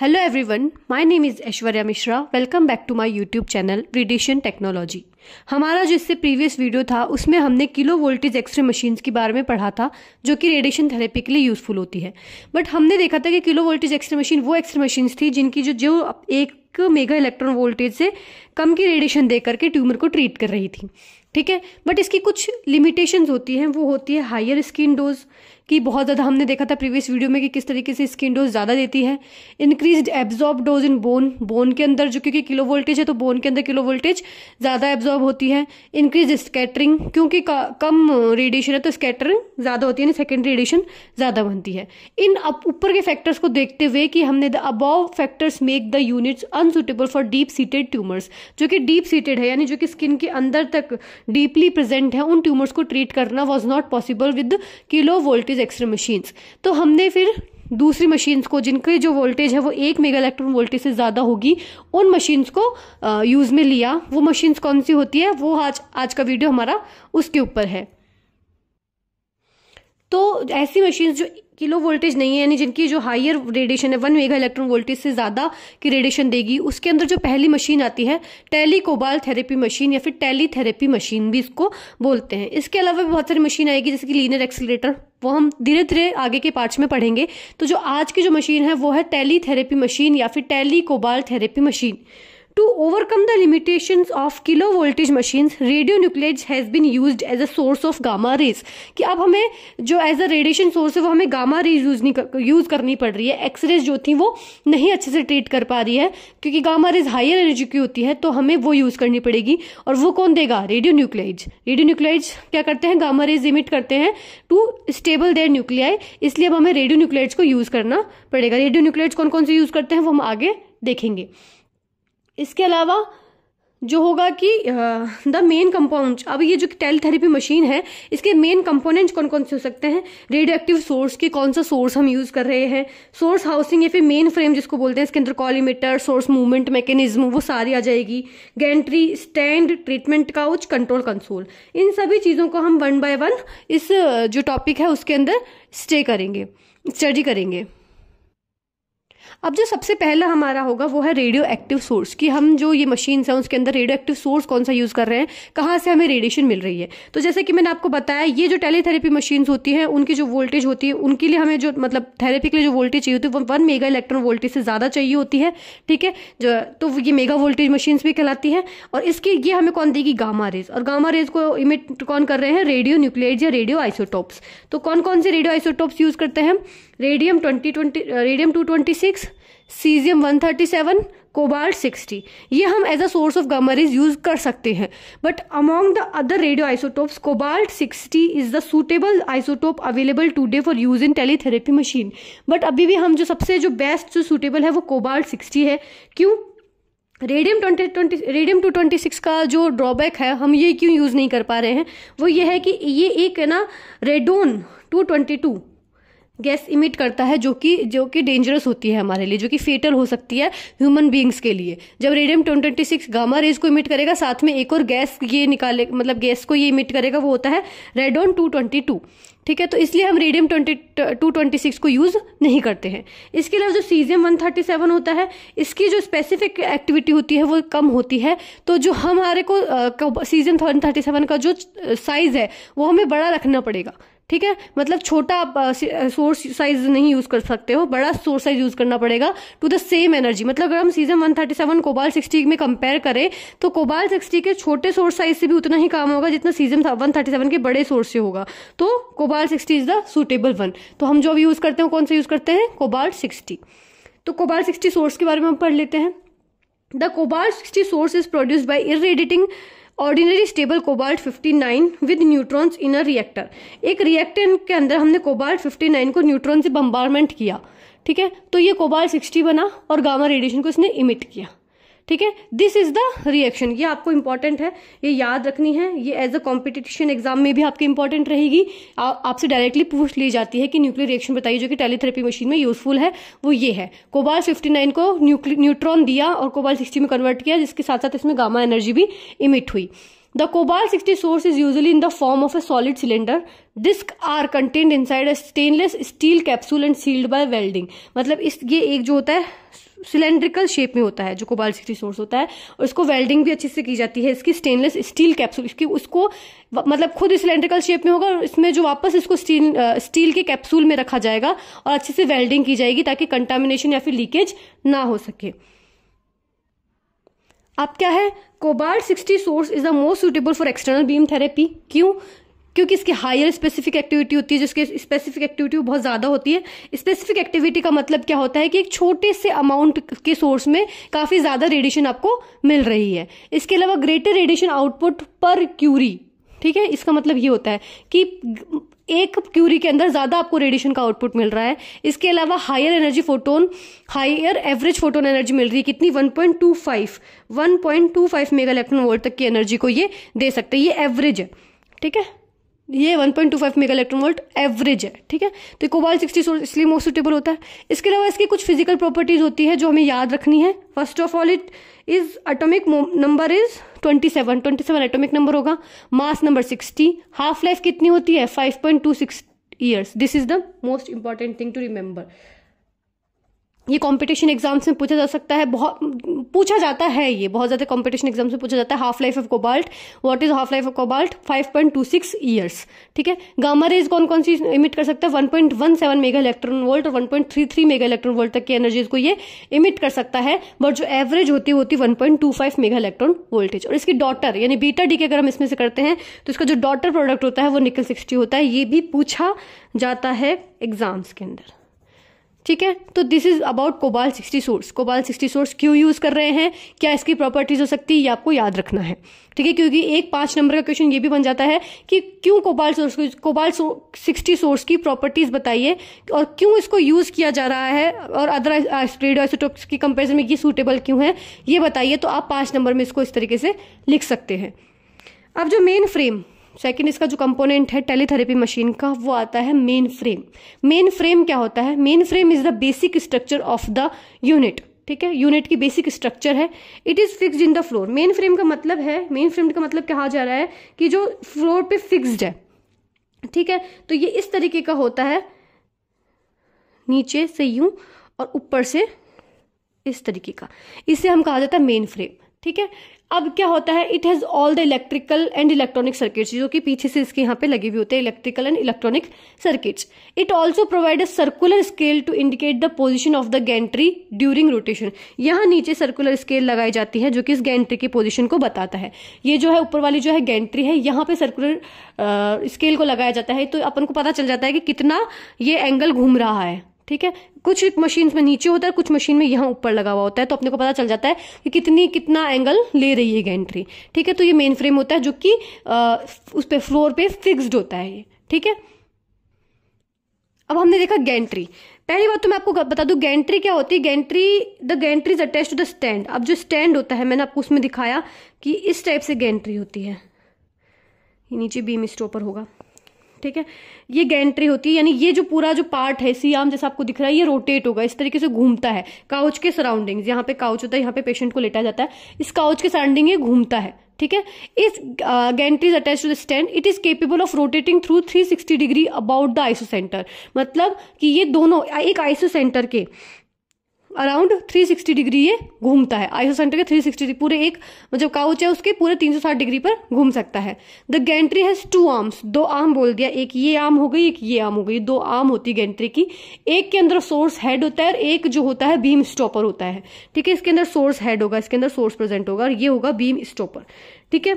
Hello everyone my name is Aishwarya Mishra welcome back to my YouTube channel radiation technology हमारा जो इससे previous video था उसमें हमने किलो वोल्टेज एक्सरे मशीन्स के बारे में पढ़ा था जो कि रेडिएशन थेरेपी के लिए यूजफुल होती है बट हमने देखा था कि किलो वोल्टेज एक्सरे मशीन वो एक्सरे मशीन्स थी जिनकी जो जो एक मेगा इलेक्ट्रॉन वोल्टेज से कम की रेडिएशन दे करके ट्यूमर को ट्रीट कर रही थी ठीक है बट इसकी कुछ लिमिटेशंस होती हैं वो होती है हायर स्किन डोज की बहुत ज़्यादा हमने देखा था प्रीवियस वीडियो में कि किस तरीके से स्किन डोज ज़्यादा देती है increase absorb dose in bone bone के अंदर जो क्योंकि किलो वोल्टेज है तो बोन के अंदर किलो वोल्टेज ज़्यादा एब्जॉर्ब होती है इंक्रीज स्कैटरिंग क्योंकि कम रेडिएशन है तो स्कैटरिंग ज़्यादा होती है यानी सेकेंड रेडिएशन ज़्यादा बनती है इन ऊपर के फैक्टर्स को देखते हुए कि हमने the above factors make the units unsuitable for deep seated tumours जो कि डीप सीटेड है यानी जो कि स्किन के अंदर तक डीपली प्रेजेंट है उन ट्यूमर्स को ट्रीट करना was not possible with kilo voltage X-ray machines तो हमने फिर दूसरी मशीन्स को जिनके जो वोल्टेज है वो एक मेगा इलेक्ट्रॉन वोल्टेज से ज़्यादा होगी उन मशीन्स को यूज़ में लिया वो मशीन्स कौन सी होती है वो आज आज का वीडियो हमारा उसके ऊपर है तो ऐसी मशीन जो किलो वोल्टेज नहीं है यानी जिनकी जो हायर रेडिएशन है वन मेगा इलेक्ट्रॉन वोल्टेज से ज़्यादा की रेडिएशन देगी उसके अंदर जो पहली मशीन आती है टेली कोबाल थेरेपी मशीन या फिर टेली थेरेपी मशीन भी इसको बोलते हैं इसके अलावा भी बहुत सारी मशीन आएगी जैसे कि लीनर एक्सीटर वो हम धीरे धीरे आगे के पार्ट्स में पढ़ेंगे तो जो आज की जो मशीन है वो है टेली थेरेपी मशीन या फिर tele cobalt therapy machine to overcome the limitation of kilo voltage machine radio nuclides has been use as a source of gamma rays कि अब हमें जो एज अ रेडिएशन सोर्स है वो हमें गामा रेज यूज नहीं कर, यूज करनी पड़ रही है एक्सरेज जो थी वो नहीं अच्छे से ट्रीट कर पा रही है क्योंकि गामा रेज हायर एनर्जी की होती है तो हमें वो यूज करनी पड़ेगी और वो कौन देगा रेडियो न्यूक्लियज रेडियो न्यूक्लियज क्या करते हैं गामा रेज इमिट करते हैं टू स्टेबल देयर न्यूक्लियाई इसलिए अब हमें रेडियो न्यूक्लियज को यूज करना पड़ेगा रेडियो न्यूक्लियज कौन कौन से यूज करते हैं वो हम आगे देखेंगे इसके अलावा जो होगा कि द मेन कंपाउंड अब ये जो टेल थेरेपी मशीन है इसके मेन कंपोनेंट कौन कौन से हो सकते हैं रेडियो एक्टिव सोर्स के कौन सा सोर्स हम यूज़ कर रहे हैं सोर्स हाउसिंग या फिर मेन फ्रेम जिसको बोलते हैं इसके अंदर कॉलीमीटर सोर्स मूवमेंट मैकेनिज्म वो सारी आ जाएगी gantry stand treatment couch control console इन सभी चीज़ों को हम वन बाय वन इस जो टॉपिक है उसके अंदर स्टे करेंगे स्टडी करेंगे अब जो सबसे पहला हमारा होगा वो है रेडियो एक्टिव सोर्स कि हम जो ये मशीन्स हैं उसके अंदर रेडियो एक्टिव सोर्स कौन सा यूज़ कर रहे हैं कहाँ से हमें रेडिएशन मिल रही है तो जैसे कि मैंने आपको बताया ये जो टेलीथेरेपी मशीन्स होती हैं उनकी जो वोल्टेज होती है उनके लिए हमें जो मतलब थेरेपी के लिए जो वोल्टेज चाहिए होती है वो वन मेगा इलेक्ट्रॉन वोल्टेज से ज़्यादा चाहिए होती है ठीक है जो तो ये मेगा वोल्टेज मशीन्स भी कहलाती है और इसकी ये हमें कौन देगी गामा रेज और गामा रेज को इमिट कौन कर रहे हैं रेडियो न्यूक्लियर या रेडियो आइसोटोप्स तो कौन कौन से रेडियो आइसोटोप्स यूज़ करते हैं radium twenty twenty radium two twenty six caesium 137 cobalt sixty ये हम as a source of gamma rays use कर सकते हैं but among the other radio isotopes cobalt sixty is the suitable isotope available day for use in teletherapy machine but अभी भी हम जो सबसे जो बेस्ट जो सूटेबल है वो कोबाल्ट सिक्सटी है क्यों radium twenty twenty radium two twenty six का जो ड्रॉबैक है हम ये क्यों यूज़ नहीं कर पा रहे हैं वो ये है कि ये एक है ना radon two twenty two gas emit करता है जो कि जो कि डेंजरस होती है हमारे लिए जो कि फेटल हो सकती है ह्यूमन बींग्स के लिए जब radium two twenty six gamma rays को इमिट करेगा साथ में एक और गैस ये निकाले मतलब गैस को ये इमिट करेगा वो होता है रेडोन टू ट्वेंटी टू ठीक है तो इसलिए हम radium twenty two twenty six को यूज़ नहीं करते हैं इसके अलावा जो सीजियम वन थर्टी सेवन होता है इसकी जो स्पेसिफिक एक्टिविटी होती है वो कम होती है तो जो हमारे को सीजियम वन थर्टी सेवन का जो साइज़ है वो हमें बड़ा रखना पड़ेगा ठीक है मतलब छोटा सोर्स साइज नहीं यूज कर सकते हो बड़ा सोर्स साइज यूज करना पड़ेगा टू द सेम एनर्जी मतलब अगर हम सीजन 137 कोबाल सिक्सटी में कंपेयर करें तो कोबाल सिक्सटी के छोटे सोर्स साइज से भी उतना ही काम होगा जितना सीजन 137 के बड़े सोर्स से होगा तो cobalt sixty is the suitable one तो हम जो अब यूज करते हैं कौन सा यूज करते हैं कोबाल सिक्सटी तो कोबाल सिक्सटी सोर्स के बारे में हम पढ़ लेते हैं the cobalt sixty source is produce by irradiating ordinary stable cobalt 59 with neutrons in a reactor एक रिएक्टर के अंदर हमने कोबाल्ट 59 को न्यूट्रॉन से बम्बारमेंट किया ठीक है तो ये कोबाल्ट 60 बना और गामा रेडिएशन को इसने इमिट किया ठीक है दिस इज द रिएक्शन ये आपको इंपॉर्टेंट है ये याद रखनी है ये एज अ कॉम्पिटिशन एग्जाम में भी आपके इंपॉर्टेंट रहेगी आपसे डायरेक्टली पूछ ली जाती है कि न्यूक्लियर रिएक्शन बताइए जो कि टेलीथेरेपी मशीन में यूजफुल है वो ये है कोबाल फिफ्टी नाइन को न्यूट्रॉन दिया और कोबाल सिक्सटी में कन्वर्ट किया जिसके साथ साथ इसमें गामा एनर्जी भी इमिट हुई cobalt sixty 60 is usually in the form of a solid cylinder cylinder. Are contained inside a stainless steel capsule and sealed by welding मतलब इस ये एक जो होता है सिलेंड्रिकल शेप में होता है जो कोबाल सिक्सटी सोर्स होता है और इसको वेल्डिंग भी अच्छे से की जाती है इसकी स्टेनलेस स्टील कैप्सूल इसकी उसको मतलब खुद सिलेंड्रिकल शेप में होगा और इसमें जो वापस इसको स्टील स्टील के कैप्सूल में रखा जाएगा और अच्छे से वेल्डिंग की जाएगी ताकि कंटामिनेशन या फिर लीकेज ना हो सके अब क्या है cobalt 60 source is the most suitable for external beam therapy क्यों क्योंकि इसकी हायर स्पेसिफिक एक्टिविटी होती है जिसके स्पेसिफिक एक्टिविटी बहुत ज़्यादा होती है स्पेसिफिक एक्टिविटी का मतलब क्या होता है कि एक छोटे से अमाउंट के सोर्स में काफ़ी ज़्यादा रेडिएशन आपको मिल रही है इसके अलावा greater radiation output per curie ठीक है इसका मतलब ये होता है कि एक क्यूरी के अंदर ज्यादा आपको रेडिएशन का आउटपुट मिल रहा है इसके अलावा higher energy photon higher average photon energy मिल रही है कितनी 1.25 1.25 मेगा इलेक्ट्रॉन वोल्ट तक की एनर्जी को ये दे सकते हैं ये एवरेज है ठीक है ये 1.25 point two five mega electron volt average है ठीक है तो कोबाल्ट सिक्सटी इसलिए मोस्ट सुटेबल होता है इसके अलावा इसकी कुछ फिजिकल प्रॉपर्टीज होती है जो हमें याद रखनी है first of all it is atomic number is 27 27 atomic number होगा मास नंबर 60 हाफ लाइफ कितनी होती है 5.26 point this is the most important thing to remember ये कंपटीशन एग्जाम्स में पूछा जा सकता है बहुत पूछा जाता है ये बहुत ज़्यादा कंपटीशन एग्जाम्स में पूछा जाता है half life of cobalt what is half life of cobalt 5.26 years ठीक है गामा रेज कौन कौन सी इमिट कर सकता है 1.17 मेगा इलेक्ट्रॉन वोल्ट और 1.33 मेगा इलेक्ट्रॉन वोल्ट तक की एनर्जीज को ये इमिट कर सकता है बट जो एवरेज होती है होती one point mega electron voltage और इसकी डॉटर यानी बीटा डी के अगर हम इसमें से करते हैं तो इसका जो डॉटर प्रोडक्ट होता है वो निकल सिक्सटी होता है ये भी पूछा जाता है एग्जाम्स के अंदर ठीक है तो this is about cobalt sixty source cobalt sixty source क्यों यूज कर रहे हैं क्या इसकी प्रॉपर्टीज हो सकती है ये आपको याद रखना है ठीक है क्योंकि एक पांच नंबर का क्वेश्चन ये भी बन जाता है कि क्यों cobalt source cobalt sixty source की प्रॉपर्टीज बताइए और क्यों इसको यूज किया जा रहा है और अदर रेडियोटोप्स uh, की कंपेरिजन में ये सूटेबल क्यों है ये बताइए तो आप पांच नंबर में इसको इस तरीके से लिख सकते हैं अब जो मेन फ्रेम सेकंड इसका जो कंपोनेंट है टेलीथेरेपी मशीन का वो आता है मेन फ्रेम मेन फ्रेम क्या होता है main frame is the basic structure of the unit ठीक है यूनिट की बेसिक स्ट्रक्चर है it is fix in the floor main frame का मतलब है मेन फ्रेम का मतलब कहा जा रहा है कि जो फ्लोर पे फिक्सड है ठीक है तो ये इस तरीके का होता है नीचे से यूं और ऊपर से इस तरीके का इसे हम कहा जाता है मेन फ्रेम ठीक है अब क्या होता है it has all the electrical and electronic circuits जो कि पीछे से इसके यहाँ पे लगे हुए होते हैं electrical and electronic circuits it also provide a circular scale to indicate the position of the gantry during rotation यहाँ नीचे सर्कुलर स्केल लगाई जाती है जो कि इस गेंट्री की पोजिशन को बताता है ये जो है ऊपर वाली जो है गैंट्री है यहाँ पे सर्कुलर स्केल को लगाया जाता है तो अपन को पता चल जाता है कि कितना ये एंगल घूम रहा है ठीक है कुछ मशीन में नीचे होता है कुछ मशीन में यहाँ ऊपर लगा हुआ होता है तो अपने को पता चल जाता है कि कितनी कितना एंगल ले रही है गैंट्री ठीक है तो ये मेन फ्रेम होता है जो कि उस पर फ्लोर पे फिक्स्ड होता है ये ठीक है अब हमने देखा गैंट्री पहली बात तो मैं आपको बता दूं गैंट्री क्या होती है gantry the gantry is attach to the stand अब जो स्टैंड होता है मैंने आपको उसमें दिखाया कि इस टाइप से गैंट्री होती है नीचे बीम स्टोपर होगा ठीक है ये गैंट्री होती है यानी ये जो पूरा जो पार्ट है सियाम जैसा आपको दिख रहा है ये रोटेट होगा इस तरीके से घूमता है काउच के सराउंडिंग यहाँ पे काउच होता है यहाँ पे पेशेंट को लेटा जाता है इस काउच के सराउंडिंग ये घूमता है ठीक है इस gantry is attach to the stand it is capable of rotating through 360 degree about the iso center मतलब कि ये दोनों एक आइसो सेंटर के अराउंड 360 डिग्री ये घूमता है आईसो सेंटर के 360 डिग्री पूरे एक मतलब काउच है उसके पूरे 360 डिग्री पर घूम सकता है the gantry has two arms दो आर्म बोल दिया एक ये आर्म हो गई एक ये आर्म हो गई दो आर्म होती है गेंट्री की एक के अंदर सोर्स हेड होता है और एक जो होता है बीम स्टॉपर होता है ठीक है इसके अंदर सोर्स हेड होगा इसके अंदर सोर्स प्रेजेंट होगा और ये होगा बीम स्टॉपर ठीक है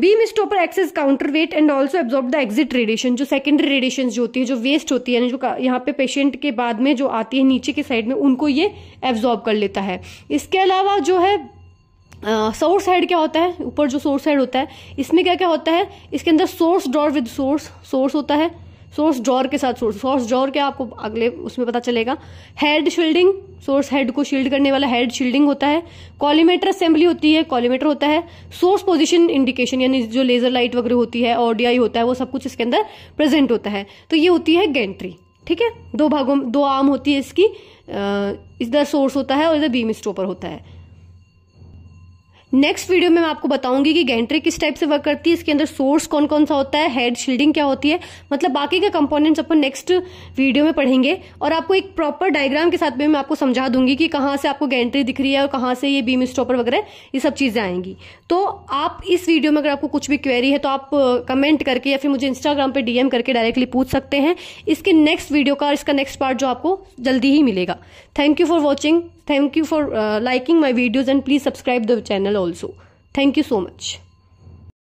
beam stopper acts as counter weight and also absorb the exit radiation जो सेकेंडरी रेडिएशन जो होती है जो वेस्ट होती है जो यहाँ पे पेशेंट के बाद में जो आती है नीचे के साइड में उनको ये एब्जॉर्ब कर लेता है इसके अलावा जो है सोर्स uh, हेड क्या होता है ऊपर जो सोर्स हेड होता है इसमें क्या क्या होता है इसके अंदर source door with source source होता है सोर्स जॉर के साथ सोर्स सोर्स जॉर के आपको अगले उसमें पता चलेगा हेड शील्डिंग सोर्स हेड को शील्ड करने वाला हेड शील्डिंग होता है कॉलीमेटर असेंबली होती है कॉलीमेटर होता है सोर्स पोजिशन इंडिकेशन यानी जो लेजर लाइट वगैरह होती है ऑडियाई होता है वो सब कुछ इसके अंदर प्रेजेंट होता है तो ये होती है गेंट्री ठीक है दो भागों दो आर्म होती है इसकी इधर सोर्स होता है और इधर बीम स्टोपर होता है नेक्स्ट वीडियो में मैं आपको बताऊंगी कि गेंट्री किस टाइप से वर्क करती है इसके अंदर सोर्स कौन कौन सा होता है हेड शील्डिंग क्या होती है मतलब बाकी के कंपोनेंट्स अपन नेक्स्ट वीडियो में पढ़ेंगे और आपको एक प्रॉपर डायग्राम के साथ में मैं आपको समझा दूंगी कि कहाँ से आपको गेंट्री दिख रही है और कहाँ से ये बीम स्टॉपर वगैरह ये सब चीज़ें आएंगी तो आप इस वीडियो में अगर आपको कुछ भी क्वेरी है तो आप कमेंट करके या फिर मुझे इंस्टाग्राम पर डीएम करके डायरेक्टली पूछ सकते हैं इसके नेक्स्ट वीडियो का इसका नेक्स्ट पार्ट जो आपको जल्दी ही मिलेगा thank you for watching Thank you for uh, liking my videos and please subscribe the channel also. Thank you so much.